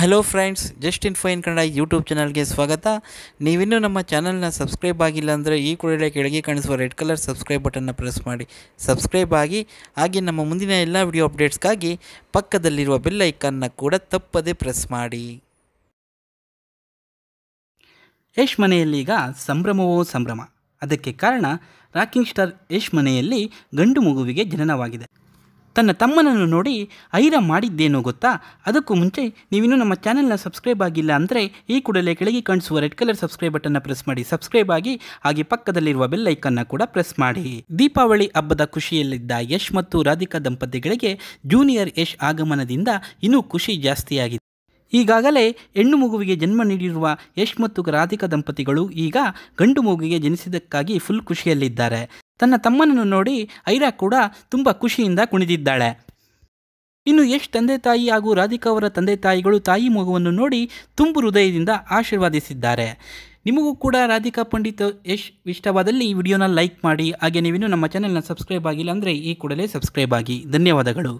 hello friends just in fine Kannada YouTube ಚಾನಲ್ಗೆ ಸ್ವಾಗತ ನೀವಿನ್ನೂ ನಮ್ಮ ಚಾನಲ್ನ ಸಬ್ಸ್ಕ್ರೈಬ್ ಆಗಿಲ್ಲ ಅಂದರೆ ಈ ಕೂಡಲೇ ಕೆಳಗೆ ಕಾಣಿಸುವ ರೆಡ್ ಕಲರ್ ಸಬ್ಸ್ಕ್ರೈಬ್ ಬಟನ್ನ ಪ್ರೆಸ್ ಮಾಡಿ ಸಬ್ಸ್ಕ್ರೈಬ್ ಆಗಿ ಹಾಗೆ ನಮ್ಮ ಮುಂದಿನ ಎಲ್ಲ ವಿಡಿಯೋ ಅಪ್ಡೇಟ್ಸ್ಗಾಗಿ ಪಕ್ಕದಲ್ಲಿರುವ ಬೆಲ್ ಐಕನ್ನ ಕೂಡ ತಪ್ಪದೇ ಪ್ರೆಸ್ ಮಾಡಿ ಯಶ್ ಮನೆಯಲ್ಲಿ ಈಗ ಸಂಭ್ರಮವೋ ಸಂಭ್ರಮ ಅದಕ್ಕೆ ಕಾರಣ ರಾಕಿಂಗ್ ಸ್ಟಾರ್ ಯಶ್ ಮನೆಯಲ್ಲಿ ಗಂಡು ಮಗುವಿಗೆ ಜನನವಾಗಿದೆ ತನ್ನ ತಮ್ಮನನ್ನು ನೋಡಿ ಐರ ಮಾಡಿದ್ದೇನೋ ಗೊತ್ತಾ ಅದಕ್ಕೂ ಮುಂಚೆ ನೀವಿನ್ನೂ ನಮ್ಮ ಚಾನೆಲ್ನ ಸಬ್ಸ್ಕ್ರೈಬ್ ಆಗಿಲ್ಲ ಅಂದರೆ ಈ ಕೂಡಲೇ ಕೆಳಗೆ ಕಾಣಿಸುವ ರೆಡ್ ಕಲರ್ ಸಬ್ಸ್ಕ್ರೈಬ್ ಬಟನ್ನ ಪ್ರೆಸ್ ಮಾಡಿ ಸಬ್ಸ್ಕ್ರೈಬ್ ಆಗಿ ಹಾಗೆ ಪಕ್ಕದಲ್ಲಿರುವ ಬೆಲ್ ಐಕನ್ನ ಕೂಡ ಪ್ರೆಸ್ ಮಾಡಿ ದೀಪಾವಳಿ ಹಬ್ಬದ ಖುಷಿಯಲ್ಲಿದ್ದ ಯಶ್ ಮತ್ತು ರಾಧಿಕಾ ದಂಪತಿಗಳಿಗೆ ಜೂನಿಯರ್ ಯಶ್ ಆಗಮನದಿಂದ ಇನ್ನೂ ಖುಷಿ ಜಾಸ್ತಿಯಾಗಿದೆ ಈಗಾಗಲೇ ಹೆಣ್ಣು ಮಗುವಿಗೆ ಜನ್ಮ ನೀಡಿರುವ ಯಶ್ ಮತ್ತು ರಾಧಿಕಾ ದಂಪತಿಗಳು ಈಗ ಗಂಡು ಮಗುವಿಗೆ ಜನಿಸಿದ್ದಕ್ಕಾಗಿ ಫುಲ್ ಖುಷಿಯಲ್ಲಿದ್ದಾರೆ ತನ್ನ ತಮ್ಮನನ್ನು ನೋಡಿ ಐರಾ ಕೂಡ ತುಂಬ ಖುಷಿಯಿಂದ ಕುಣಿದಿದ್ದಾಳೆ ಇನ್ನು ಯಶ್ ತಂದೆ ತಾಯಿ ಹಾಗೂ ರಾಧಿಕಾ ಅವರ ತಂದೆ ತಾಯಿಗಳು ತಾಯಿ ಮಗುವನ್ನು ನೋಡಿ ತುಂಬು ಹೃದಯದಿಂದ ಆಶೀರ್ವಾದಿಸಿದ್ದಾರೆ ನಿಮಗೂ ಕೂಡ ರಾಧಿಕಾ ಪಂಡಿತ್ ಯಶ್ ಇಷ್ಟವಾದಲ್ಲಿ ಈ ವಿಡಿಯೋನ ಲೈಕ್ ಮಾಡಿ ಹಾಗೆ ನೀವಿನ್ನೂ ನಮ್ಮ ಚಾನೆಲ್ನ ಸಬ್ಸ್ಕ್ರೈಬ್ ಆಗಿಲ್ಲ ಅಂದರೆ ಈ ಕೂಡಲೇ ಸಬ್ಸ್ಕ್ರೈಬ್ ಆಗಿ ಧನ್ಯವಾದಗಳು